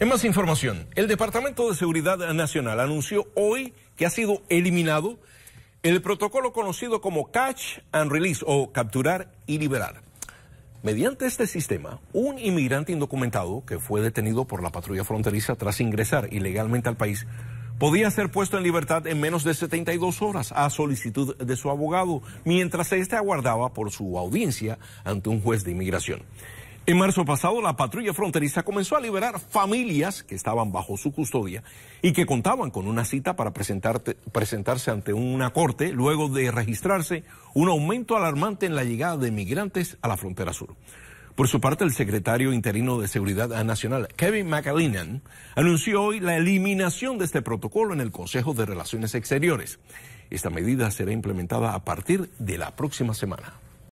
En más información, el Departamento de Seguridad Nacional anunció hoy que ha sido eliminado el protocolo conocido como catch and release o capturar y liberar. Mediante este sistema, un inmigrante indocumentado que fue detenido por la patrulla fronteriza tras ingresar ilegalmente al país podía ser puesto en libertad en menos de 72 horas a solicitud de su abogado, mientras éste aguardaba por su audiencia ante un juez de inmigración. En marzo pasado, la patrulla fronteriza comenzó a liberar familias que estaban bajo su custodia y que contaban con una cita para presentarse ante una corte luego de registrarse un aumento alarmante en la llegada de migrantes a la frontera sur. Por su parte, el secretario interino de Seguridad Nacional, Kevin McAleenan, anunció hoy la eliminación de este protocolo en el Consejo de Relaciones Exteriores. Esta medida será implementada a partir de la próxima semana.